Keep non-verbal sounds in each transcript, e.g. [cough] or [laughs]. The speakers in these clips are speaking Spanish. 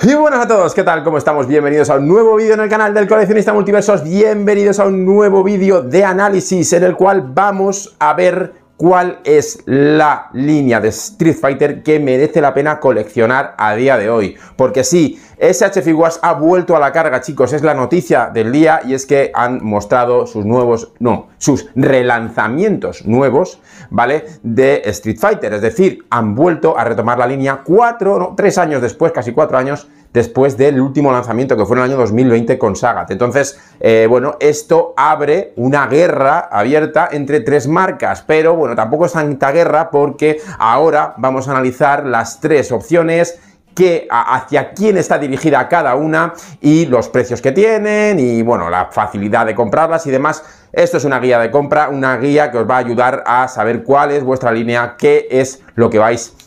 Y buenas a todos, ¿qué tal? ¿Cómo estamos? Bienvenidos a un nuevo vídeo en el canal del Coleccionista Multiversos, bienvenidos a un nuevo vídeo de análisis en el cual vamos a ver cuál es la línea de Street Fighter que merece la pena coleccionar a día de hoy. Porque sí, SH ha vuelto a la carga, chicos, es la noticia del día y es que han mostrado sus nuevos, no, sus relanzamientos nuevos, ¿vale? De Street Fighter, es decir, han vuelto a retomar la línea cuatro, no, tres años después, casi cuatro años después del último lanzamiento que fue en el año 2020 con Sagat. Entonces, eh, bueno, esto abre una guerra abierta entre tres marcas, pero bueno, tampoco es tanta guerra porque ahora vamos a analizar las tres opciones que, hacia quién está dirigida cada una y los precios que tienen y bueno, la facilidad de comprarlas y demás. Esto es una guía de compra, una guía que os va a ayudar a saber cuál es vuestra línea, qué es lo que vais a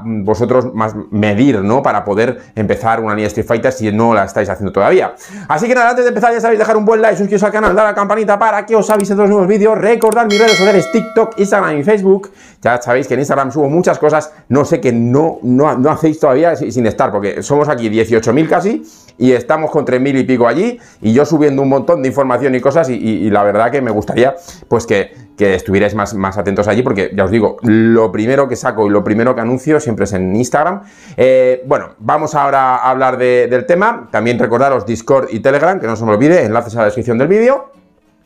Mm, vosotros más medir, ¿no? Para poder empezar una línea Street Fighter si no la estáis haciendo todavía. Así que nada, antes de empezar ya sabéis dejar un buen like, suscribiros al canal, dar la campanita para que os avise de los nuevos vídeos, recordar mis redes sociales TikTok, Instagram y Facebook. Ya sabéis que en Instagram subo muchas cosas, no sé que no, no, hacéis todavía sin estar, porque somos aquí 18.000 casi y estamos con mil y pico allí y yo subiendo un montón de información y cosas y, la verdad que me gustaría pues que, que estuvierais más, más atentos allí porque ya os digo, lo primero que saco y lo primero que anuncio siempre es en Instagram. Eh, bueno, vamos ahora a hablar del tema. También recordaros Discord y Telegram, que no se me olvide, enlaces a la descripción del vídeo.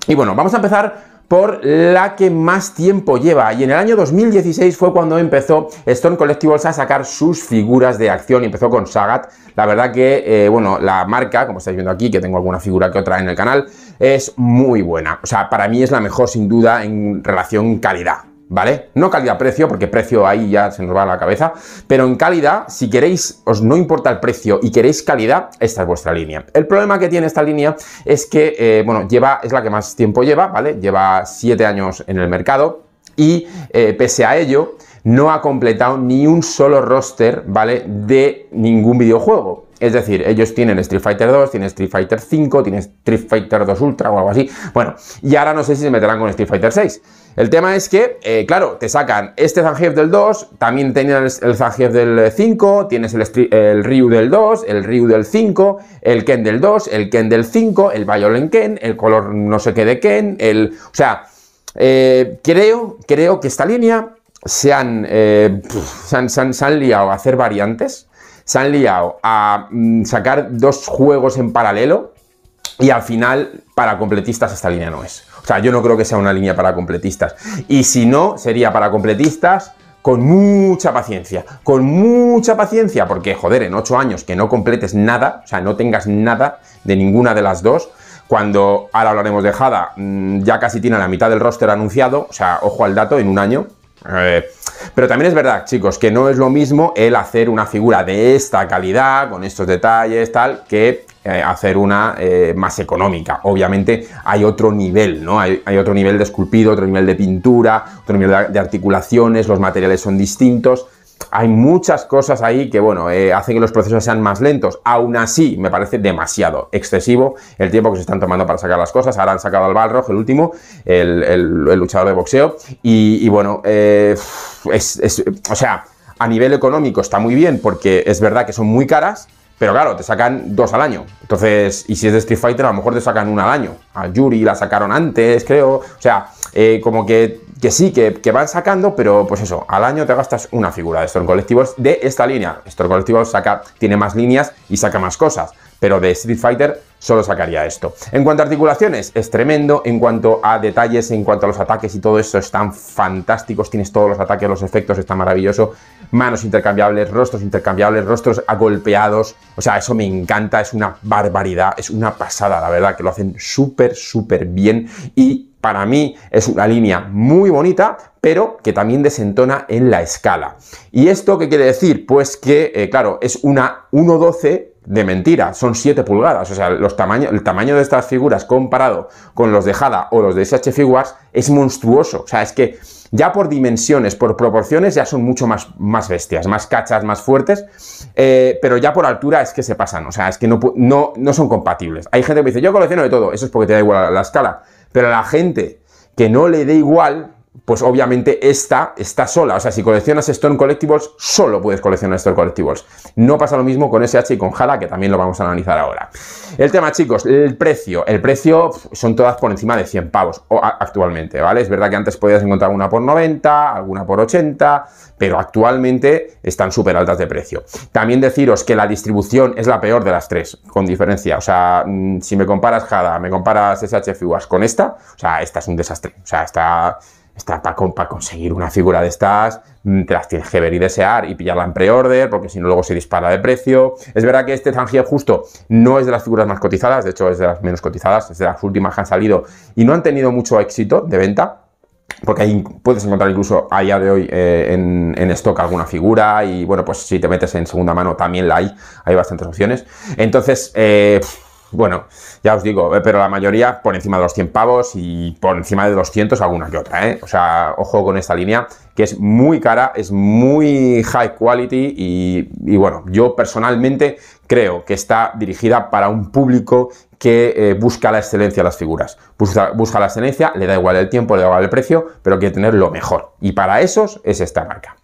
Y bueno, vamos a empezar por la que más tiempo lleva. Y en el año 2016 fue cuando empezó Stone Collectibles a sacar sus figuras de acción y empezó con Sagat. La verdad que, eh, bueno, la marca, como estáis viendo aquí, que tengo alguna figura que otra en el canal, es muy buena. O sea, para mí es la mejor sin duda en relación calidad. ¿vale? No calidad-precio, porque precio ahí ya se nos va a la cabeza, pero en calidad, si queréis, os no importa el precio y queréis calidad, esta es vuestra línea. El problema que tiene esta línea es que, eh, bueno, lleva, es la que más tiempo lleva, ¿vale? Lleva 7 años en el mercado y eh, pese a ello, no ha completado ni un solo roster, ¿vale? De ningún videojuego. Es decir, ellos tienen Street Fighter 2, tienen Street Fighter 5, tienen Street Fighter 2 Ultra o algo así. Bueno, y ahora no sé si se meterán con Street Fighter 6. El tema es que, eh, claro, te sacan este Zangief del 2, también tenían el Zangief del 5, tienes el, el, Ryu del 2, el Ryu del 5, el Ken del 2, el Ken del 5, el Violent Ken, el color no sé qué de Ken, el... O sea, eh, creo, creo que esta línea se han, eh, se se se han liado a hacer variantes se han liado a mm, sacar dos juegos en paralelo y al final para completistas esta línea no es. O sea, yo no creo que sea una línea para completistas. Y si no, sería para completistas con mucha paciencia, con mucha paciencia, porque joder, en ocho años que no completes nada, o sea, no tengas nada de ninguna de las dos, cuando ahora hablaremos de Jada, mm, ya casi tiene la mitad del roster anunciado, o sea, ojo al dato, en un año, eh, pero también es verdad, chicos, que no es lo mismo el hacer una figura de esta calidad, con estos detalles, tal, que eh, hacer una eh, más económica. Obviamente hay otro nivel, ¿no? hay, otro nivel de esculpido, otro nivel de pintura, otro nivel de articulaciones, los materiales son distintos hay muchas cosas ahí que, bueno, eh, hacen que los procesos sean más lentos. Aún así, me parece demasiado excesivo el tiempo que se están tomando para sacar las cosas. Ahora han sacado al Balrog, el último, el, luchador de boxeo. Y, bueno, eh, es, o sea, a nivel económico está muy bien porque es verdad que son muy caras. Pero claro, te sacan dos al año. Entonces, y si es de Street Fighter, a lo mejor te sacan una al año. A Yuri la sacaron antes, creo. O sea, eh, como que que sí, que, van sacando, pero pues eso, al año te gastas una figura de Storm Collectibles de esta línea. Storm Collectibles saca, tiene más líneas y saca más cosas, pero de Street Fighter solo sacaría esto. En cuanto a articulaciones, es tremendo. En cuanto a detalles, en cuanto a los ataques y todo eso, están fantásticos. Tienes todos los ataques, los efectos, está maravilloso. Manos intercambiables, rostros intercambiables, rostros agolpeados. O sea, eso me encanta, es una barbaridad, es una pasada, la verdad, que lo hacen súper, súper bien y para mí es una línea muy bonita, pero que también desentona en la escala. ¿Y esto qué quiere decir? Pues que, eh, claro, es una 1.12 de mentira, son 7 pulgadas, o sea, los el tamaño de estas figuras comparado con los de Hada o los de SH Figuarts es monstruoso, o sea, es que ya por dimensiones, por proporciones, ya son mucho más, más bestias, más cachas, más fuertes, eh, pero ya por altura es que se pasan, o sea, es que no, no, no son compatibles. Hay gente que dice, yo colecciono de todo, eso es porque te da igual la escala, pero a la gente que no le dé igual, pues obviamente esta está sola. O sea, si coleccionas Stone Collectibles, solo puedes coleccionar Stone Collectibles. No pasa lo mismo con SH y con Hada que también lo vamos a analizar ahora. El tema, chicos, el precio. El precio son todas por encima de 100 pavos actualmente, ¿vale? Es verdad que antes podías encontrar una por 90, alguna por 80, pero actualmente están súper altas de precio. También deciros que la distribución es la peor de las tres, con diferencia. O sea, mm, si me comparas Jada, me comparas SH Figuas con esta, o sea, esta es un desastre. O sea, está Está para, conseguir una figura de estas, mm, te las tienes que ver y desear y pillarla en pre-order, porque si no luego se dispara de precio. Es verdad que este Zangief justo no es de las figuras más cotizadas, de hecho es de las menos cotizadas, es de las últimas que han salido y no han tenido mucho éxito de venta, porque ahí puedes encontrar incluso a día de hoy eh, en, en, stock alguna figura y bueno, pues si te metes en segunda mano también la hay, hay bastantes opciones. Entonces, eh, bueno, ya os digo, eh, pero la mayoría por encima de los 100 pavos y por encima de 200 alguna que otra, ¿eh? O sea, ojo con esta línea, que es muy cara, es muy high quality y, bueno, yo personalmente creo que está dirigida para un público que eh, busca la excelencia de las figuras. busca, la excelencia, le da igual el tiempo, le da igual el precio, pero quiere tener lo mejor. Y para esos es esta marca.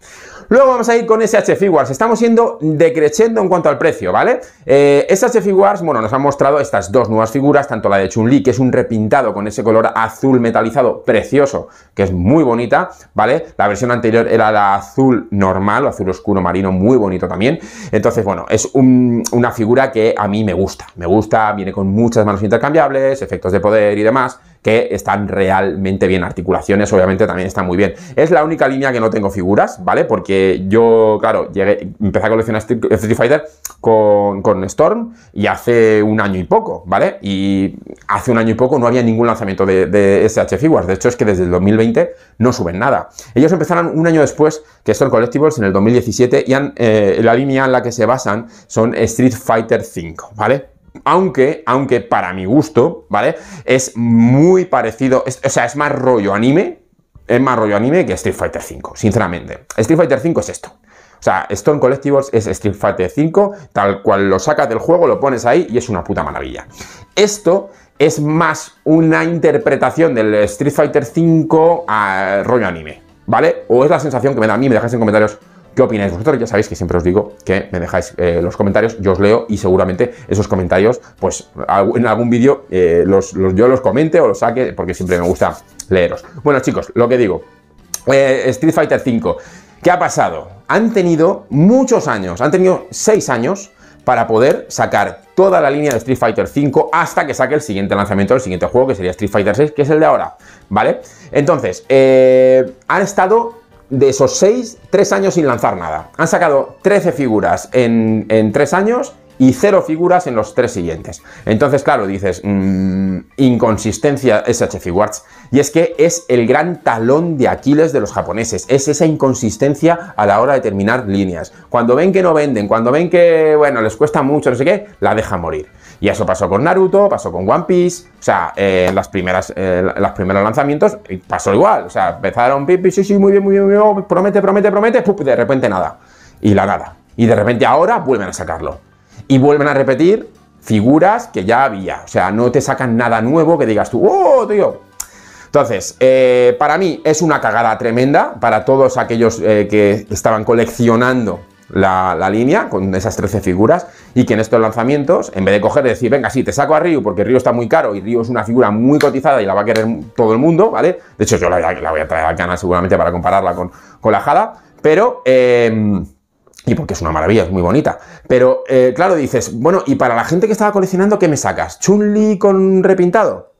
Luego vamos a ir con ese H Figuarts. Estamos yendo decreciendo en cuanto al precio, ¿vale? Eh, SH Figuarts, bueno, nos han mostrado estas dos nuevas figuras, tanto la de Chun-Li, que es un repintado con ese color azul metalizado precioso, que es muy bonita, ¿vale? La versión anterior era la azul normal, azul oscuro marino, muy bonito también. Entonces, bueno, es una figura que a mí me gusta. Me gusta, viene con muchas manos intercambiables, efectos de poder y demás que están realmente bien. Articulaciones, obviamente, también están muy bien. Es la única línea que no tengo figuras, ¿vale? Porque yo, claro, llegué, empecé a coleccionar Street Fighter con, Storm y hace un año y poco, ¿vale? Y hace un año y poco no había ningún lanzamiento de, SH Figures. De hecho, es que desde el 2020 no suben nada. Ellos empezaron un año después que Storm Collectibles en el 2017 y eh, la línea en la que se basan son Street Fighter 5, ¿vale? Aunque, aunque para mi gusto, ¿vale? Es muy parecido, o sea, es más rollo anime, es más rollo anime que Street Fighter V, sinceramente. Street Fighter V es esto. O sea, Stone Collectibles es Street Fighter V, tal cual lo sacas del juego, lo pones ahí y es una puta maravilla. Esto es más una interpretación del Street Fighter V a rollo anime, ¿vale? O es la sensación que me da a mí, me dejáis en comentarios ¿Qué opináis vosotros? Ya sabéis que siempre os digo que me dejáis eh, los comentarios, yo os leo y seguramente esos comentarios, pues en algún vídeo eh, los, yo los comente o los saque, porque siempre me gusta leeros. Bueno chicos, lo que digo, eh, Street Fighter V. ¿qué ha pasado? Han tenido muchos años, han tenido seis años para poder sacar toda la línea de Street Fighter V. hasta que saque el siguiente lanzamiento del siguiente juego, que sería Street Fighter 6, que es el de ahora, ¿vale? Entonces, han estado de esos 6, 3 años sin lanzar nada. Han sacado 13 figuras en, en tres años y 0 figuras en los 3 siguientes. Entonces, claro, dices, mm, inconsistencia SH Figuarts. Y es que es el gran talón de Aquiles de los japoneses, es esa inconsistencia a la hora de terminar líneas. Cuando ven que no venden, cuando ven que, bueno, les cuesta mucho, no sé qué, la dejan morir. Y eso pasó con Naruto, pasó con One Piece, o sea, eh, las primeras, eh, los primeros lanzamientos pasó igual, o sea, empezaron, sí, sí, muy bien, muy bien, promete, promete, promete, ¡pup! de repente nada, y la nada. Y de repente ahora vuelven a sacarlo. Y vuelven a repetir figuras que ya había, o sea, no te sacan nada nuevo que digas tú, ¡oh, tío! Entonces, eh, para mí es una cagada tremenda, para todos aquellos que estaban coleccionando la, línea con esas 13 figuras y que en estos lanzamientos, en vez de coger y decir, venga, sí, te saco a Río, porque Río está muy caro y Río es una figura muy cotizada y la va a querer todo el mundo, ¿vale? De hecho, yo la, voy a traer al canal seguramente para compararla con, la Jada, pero... Em, y porque es una maravilla, es muy bonita. Pero eh, claro, dices, bueno, y para la gente que estaba coleccionando, ¿qué me sacas? ¿Chun-Li con repintado?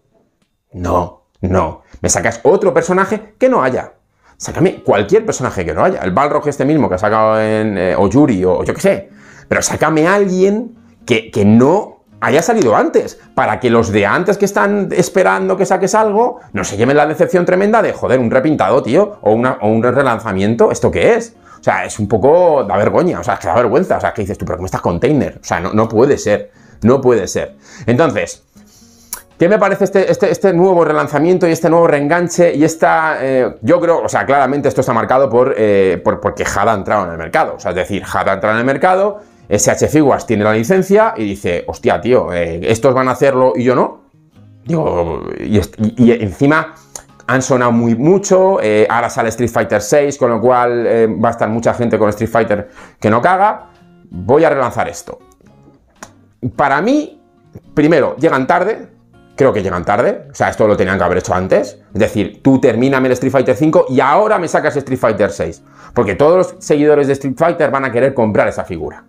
No, no. Me sacas otro personaje que no haya. Sácame cualquier personaje que no haya. El Balrog este mismo que ha sacado en. Eh, o Yuri, o yo qué sé. Pero sácame a alguien que, no haya salido antes, para que los de antes que están esperando que saques algo no se lleven la decepción tremenda de joder, un repintado, tío, o, un relanzamiento, ¿esto qué es? O sea, es un poco da vergüenza, o sea, es que da vergüenza, o sea, que dices tú, pero ¿cómo estás container? O sea, no, no puede ser, no puede ser. Entonces, ¿Qué me parece este, este, este, nuevo relanzamiento y este nuevo reenganche? Y esta, eh, yo creo, o sea, claramente esto está marcado por, eh, porque Jada ha entrado en el mercado. O sea, es decir, Jada ha entrado en el mercado, SH Figuas tiene la licencia y dice, hostia, tío, eh, estos van a hacerlo y yo no. Digo, y, encima han sonado muy mucho, ahora sale Street Fighter 6, con lo cual va a estar mucha gente con Street Fighter que no caga. Voy a relanzar esto. Para mí, primero, llegan tarde, creo que llegan tarde. O sea, esto lo tenían que haber hecho antes. Es decir, tú termíname el Street Fighter 5 y ahora me sacas Street Fighter 6. Porque todos los seguidores de Street Fighter van a querer comprar esa figura.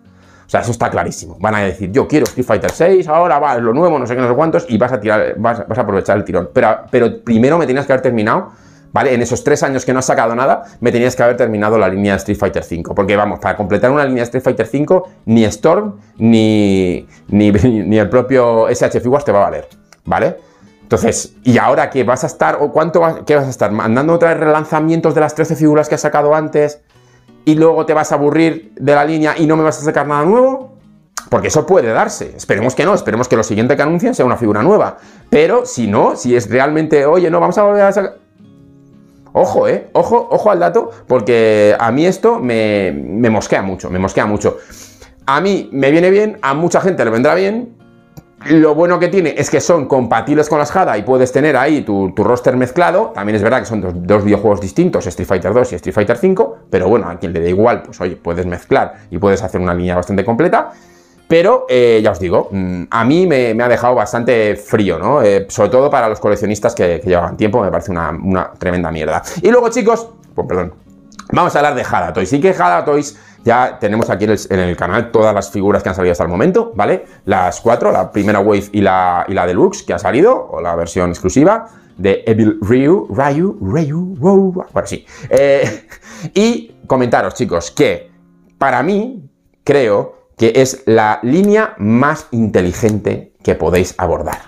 O sea, eso está clarísimo. Van a decir, yo quiero Street Fighter 6, ahora va, es lo nuevo, no sé qué, no sé cuántos, y vas a tirar, vas, a aprovechar el tirón. Pero, pero primero me tenías que haber terminado ¿vale? En esos tres años que no has sacado nada, me tenías que haber terminado la línea de Street Fighter 5. Porque vamos, para completar una línea de Street Fighter 5, ni Storm ni, ni, [laughs] ni el propio SH Figuas te va a valer. ¿vale? Entonces, ¿y ahora qué vas a estar? ¿O cuánto vas, vas a estar? ¿Mandando otra vez relanzamientos de las 13 figuras que has sacado antes? ¿Y luego te vas a aburrir de la línea y no me vas a sacar nada nuevo? Porque eso puede darse. Esperemos que no, esperemos que lo siguiente que anuncien sea una figura nueva. Pero si no, si es realmente, oye, no, vamos a volver a sacar. Ojo, eh, ojo, ojo al dato, porque a mí esto me, me mosquea mucho, me mosquea mucho. A mí me viene bien, a mucha gente le vendrá bien, lo bueno que tiene es que son compatibles con la escada y puedes tener ahí tu, roster mezclado. También es verdad que son dos, videojuegos distintos, Street Fighter 2 y Street Fighter 5, pero bueno, a quien le da igual, pues oye, puedes mezclar y puedes hacer una línea bastante completa. Pero eh, ya os digo, mm, a mí me, ha dejado bastante frío, ¿no? Eh, sobre todo para los coleccionistas que, llevan tiempo, me parece una, una tremenda mierda. Y luego, chicos, pues perdón, Vamos a hablar de Hada Toys. Y que Hada Toys ya tenemos aquí en el, canal todas las figuras que han salido hasta el momento, ¿vale? Las cuatro, la primera Wave y la, y la Deluxe que ha salido, o la versión exclusiva de Evil Ryu, Ryu, Ryu, wow, bueno, sí. Eh, y comentaros, chicos, que para mí creo que es la línea más inteligente que podéis abordar.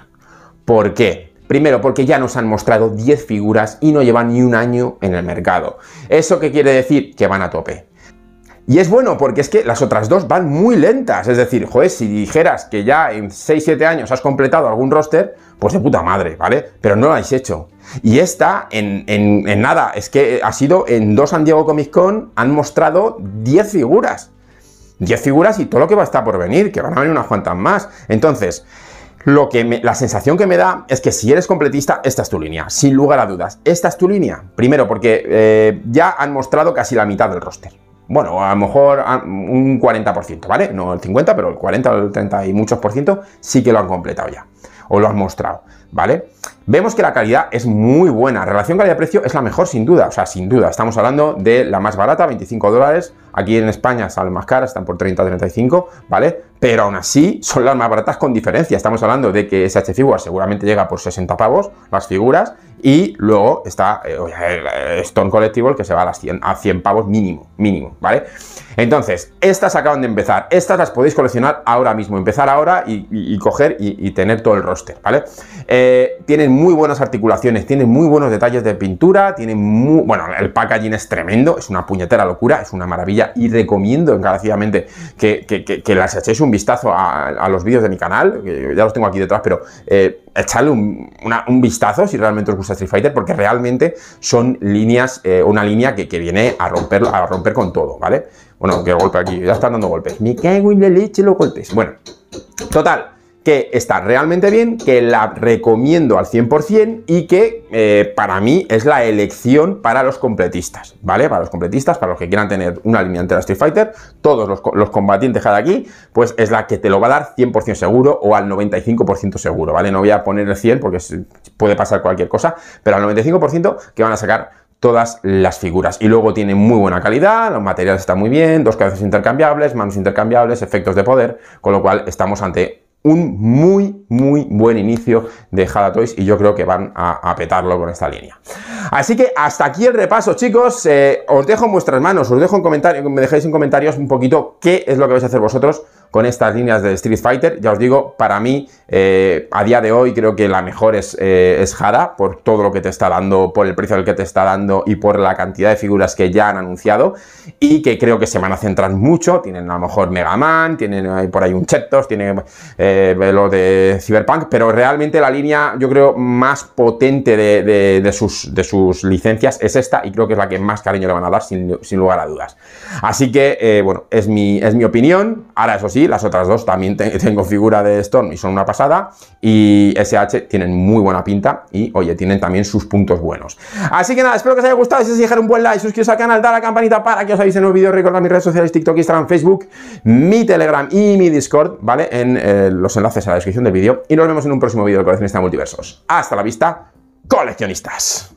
¿Por qué? Primero, porque ya nos han mostrado 10 figuras y no llevan ni un año en el mercado. ¿Eso qué quiere decir? Que van a tope. Y es bueno porque es que las otras dos van muy lentas. Es decir, joder, si dijeras que ya en 6-7 años has completado algún roster, pues de puta madre, ¿vale? Pero no lo habéis hecho. Y esta, en, en nada, es que ha sido en dos San Diego Comic Con, han mostrado 10 figuras. 10 figuras y todo lo que va a estar por venir, que van a venir unas cuantas más. Entonces, lo que la sensación que me da es que si eres completista, esta es tu línea, sin lugar a dudas. Esta es tu línea. Primero, porque eh, ya han mostrado casi la mitad del roster. Bueno, a lo mejor ah, un 40%, ¿vale? No el 50, pero el 40 el 30 y muchos por ciento sí que lo han completado ya o lo has mostrado, ¿vale? Vemos que la calidad es muy buena. Relación calidad-precio es la mejor sin duda, o sea, sin duda. Estamos hablando de la más barata, 25 dólares. Aquí en España salen más caras, están por 30, 35, ¿vale? Pero aún así son las más baratas con diferencia. Estamos hablando de que SH Figure seguramente llega por 60 pavos las figuras y luego está eh, el eh, Stone Collectible que se va a, las 100, pavos mínimo, mínimo, ¿vale? Entonces, estas acaban de empezar. Estas las podéis coleccionar ahora mismo. Empezar ahora y, y, coger y, tener todo el roster, ¿vale? Eh, tienen muy buenas articulaciones, tienen muy buenos detalles de pintura, tienen muy... Bueno, el packaging es tremendo, es una puñetera locura, es una maravilla y recomiendo encarecidamente que, las echéis un vistazo a, los vídeos de mi canal, que ya los tengo aquí detrás, pero echarle un, vistazo si realmente os gusta Street Fighter, porque realmente son líneas, eh, una línea que, viene a romper, a romper con todo, ¿vale? Bueno, que golpe aquí, ya están dando golpes. Me cago en la leche los golpes. Bueno, total, que está realmente bien, que la recomiendo al 100% y que eh, para mí es la elección para los completistas, ¿vale? Para los completistas, para los que quieran tener una línea entera Street Fighter, todos los, combatientes que aquí, pues es la que te lo va a dar 100% seguro o al 95% seguro, ¿vale? No voy a poner el 100 porque puede pasar cualquier cosa, pero al 95% que van a sacar todas las figuras. Y luego tiene muy buena calidad, los materiales están muy bien, dos cabezas intercambiables, manos intercambiables, efectos de poder, con lo cual estamos ante un muy muy buen inicio de Hada Toys y yo creo que van a, petarlo con esta línea. Así que hasta aquí el repaso, chicos. Eh, os dejo en vuestras manos, os dejo en comentarios, me dejáis en comentarios un poquito qué es lo que vais a hacer vosotros con estas líneas de Street Fighter. Ya os digo, para mí, eh, a día de hoy, creo que la mejor es, eh, es Hada, por todo lo que te está dando, por el precio al que te está dando y por la cantidad de figuras que ya han anunciado y que creo que se van a centrar mucho. Tienen a lo mejor Mega Man, tienen por ahí un Chetos, tienen velo de Cyberpunk, pero realmente la línea, yo creo, más potente de, sus, de, sus, licencias es esta y creo que es la que más cariño le van a dar, sin, lugar a dudas. Así que, eh, bueno, es mi, es mi opinión. Ahora, eso sí, las otras dos también [laughs] tengo figura de Storm y son una pasada. Y SH tienen muy buena pinta y, oye, tienen también sus puntos buenos. Así que nada, espero que os haya gustado. Si os dejar un buen like, suscribiros al canal, dar la campanita para que os avisen nuevos vídeos. Recordad mis redes sociales, TikTok, Instagram, Facebook, mi Telegram y mi Discord, ¿vale? En eh, los enlaces a la descripción del vídeo y nos vemos en un próximo vídeo de Coleccionista Multiversos. Hasta la vista, coleccionistas.